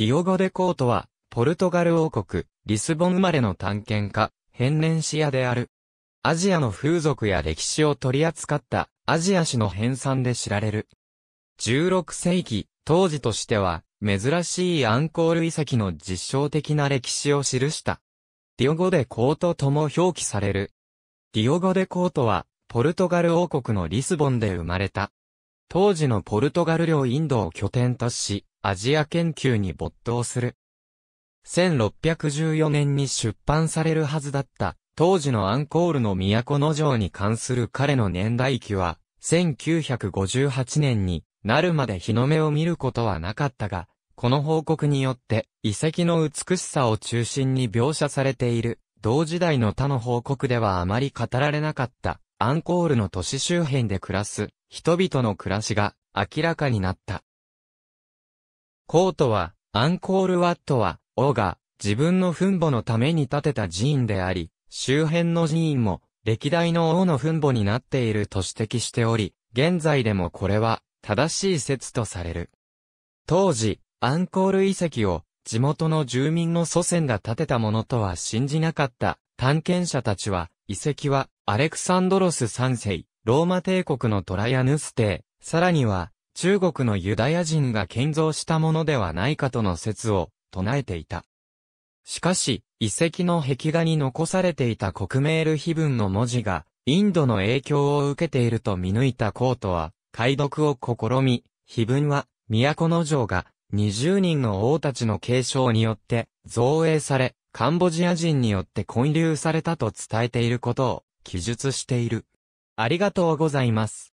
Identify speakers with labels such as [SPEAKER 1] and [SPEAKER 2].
[SPEAKER 1] ディオゴ・デ・コートは、ポルトガル王国、リスボン生まれの探検家、変年史屋である。アジアの風俗や歴史を取り扱ったアジア史の編纂で知られる。16世紀、当時としては、珍しいアンコール遺跡の実証的な歴史を記した。ディオゴ・デ・コートとも表記される。ディオゴ・デ・コートは、ポルトガル王国のリスボンで生まれた。当時のポルトガル領インドを拠点とし、アジア研究に没頭する。1614年に出版されるはずだった、当時のアンコールの都の城に関する彼の年代記は、1958年になるまで日の目を見ることはなかったが、この報告によって遺跡の美しさを中心に描写されている、同時代の他の報告ではあまり語られなかった、アンコールの都市周辺で暮らす人々の暮らしが明らかになった。コートは、アンコールワットは、王が、自分の墳墓のために建てた寺院であり、周辺の寺院も、歴代の王の墳墓になっていると指摘しており、現在でもこれは、正しい説とされる。当時、アンコール遺跡を、地元の住民の祖先が建てたものとは信じなかった探検者たちは、遺跡は、アレクサンドロス3世、ローマ帝国のトライアヌス帝、さらには、中国のユダヤ人が建造したものではないかとの説を唱えていた。しかし、遺跡の壁画に残されていた国名ル碑文の文字が、インドの影響を受けていると見抜いたコートは、解読を試み、碑文は、都の城が、20人の王たちの継承によって、造営され、カンボジア人によって混流されたと伝えていることを、記述している。ありがとうございます。